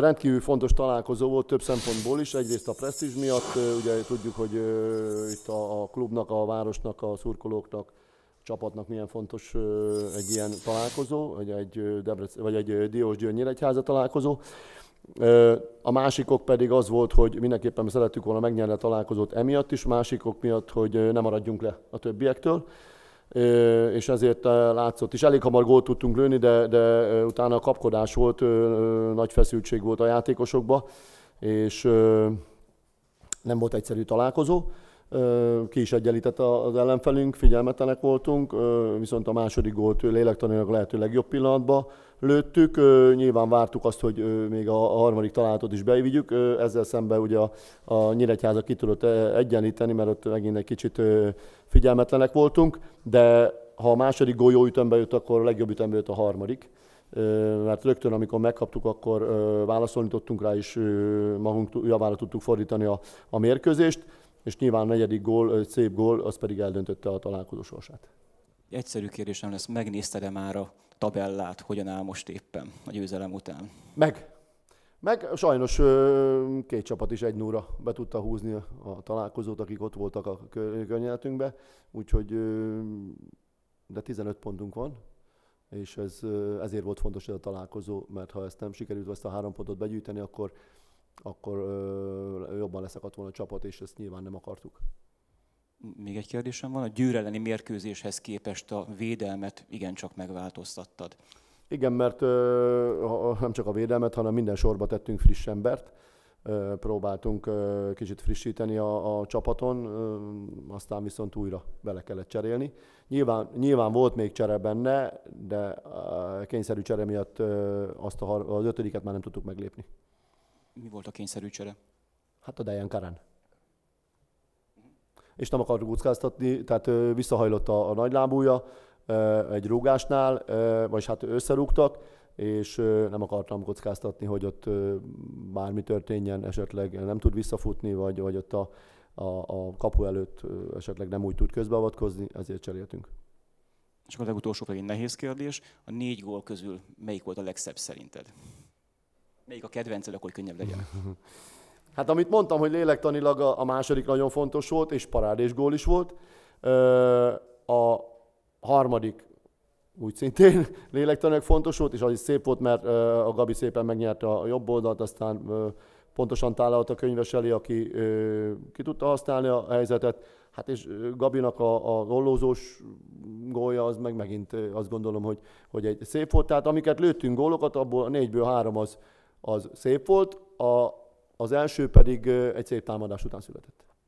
Rendkívül fontos találkozó volt több szempontból is, egyrészt a presztízs miatt, ugye tudjuk, hogy itt a, a klubnak, a városnak, a szurkolóknak, a csapatnak milyen fontos egy ilyen találkozó, vagy egy, Debrec, vagy egy Diós Gyöngyíregyháza találkozó. A másikok pedig az volt, hogy mindenképpen szerettük volna megnyerni a találkozót emiatt is, másikok miatt, hogy nem maradjunk le a többiektől és ezért látszott is. Elég hamar gólt tudtunk lőni, de, de utána a kapkodás volt, nagy feszültség volt a játékosokba, és nem volt egyszerű találkozó ki is egyenlített az ellenfelünk, figyelmetlenek voltunk, viszont a második gólt lélektanilag lehető legjobb pillanatban lőttük. Nyilván vártuk azt, hogy még a harmadik találatot is bevigyük. Ezzel szemben ugye a, a Nyíregyháza ki tudott egyenlíteni, mert ott megint egy kicsit figyelmetlenek voltunk, de ha a második gól jó ütembe jött, akkor a legjobb ütembe jött a harmadik mert rögtön, amikor megkaptuk, akkor válaszolni tudtunk rá, és magunk javára tudtuk fordítani a, a mérkőzést és nyilván a negyedik gól, szép gól, az pedig eldöntötte a találkozó sorsát. Egyszerű kérdésem lesz, megnézted-e már a tabellát, hogyan áll most éppen a győzelem után? Meg. Meg sajnos két csapat is egy núra be tudta húzni a találkozót, akik ott voltak a környezetünkbe, úgyhogy de 15 pontunk van, és ez, ezért volt fontos ez a találkozó, mert ha ezt nem sikerült ezt a három pontot begyűjteni, akkor, akkor jobban leszakadt volna a csapat, és ezt nyilván nem akartuk. Még egy kérdésem van, a győr elleni mérkőzéshez képest a védelmet igencsak megváltoztattad. Igen, mert ö, nem csak a védelmet, hanem minden sorba tettünk friss embert, ö, próbáltunk ö, kicsit frissíteni a, a csapaton, ö, aztán viszont újra bele kellett cserélni. Nyilván, nyilván volt még csere benne, de ö, kényszerű csere miatt ö, azt a, az ötödiket már nem tudtuk meglépni. Mi volt a kényszerű csere? Hát a Dejan Karán. És nem akart kockáztatni, tehát visszahajlott a, a nagylábúja egy rúgásnál, vagyis hát összerúgtak, és nem akartam kockáztatni, hogy ott bármi történjen, esetleg nem tud visszafutni, vagy, vagy ott a, a, a kapu előtt esetleg nem úgy tud közbeavatkozni, ezért cseréltünk. És akkor a legutolsó pedig nehéz kérdés. A négy gól közül melyik volt a legszebb szerinted? Melyik a kedvenced, akkor könnyebb legyen? Hát amit mondtam, hogy lélektanilag a, második nagyon fontos volt, és parádés gól is volt. A harmadik úgy szintén lélektanilag fontos volt, és az is szép volt, mert a Gabi szépen megnyerte a jobb oldalt, aztán pontosan találta a könyves elé, aki ki tudta használni a helyzetet. Hát és Gabinak a, a gollózós gólja az meg megint azt gondolom, hogy, hogy egy szép volt. Tehát amiket lőttünk gólokat, abból a négyből három az, az szép volt. A, az első pedig egy szép támadás után született.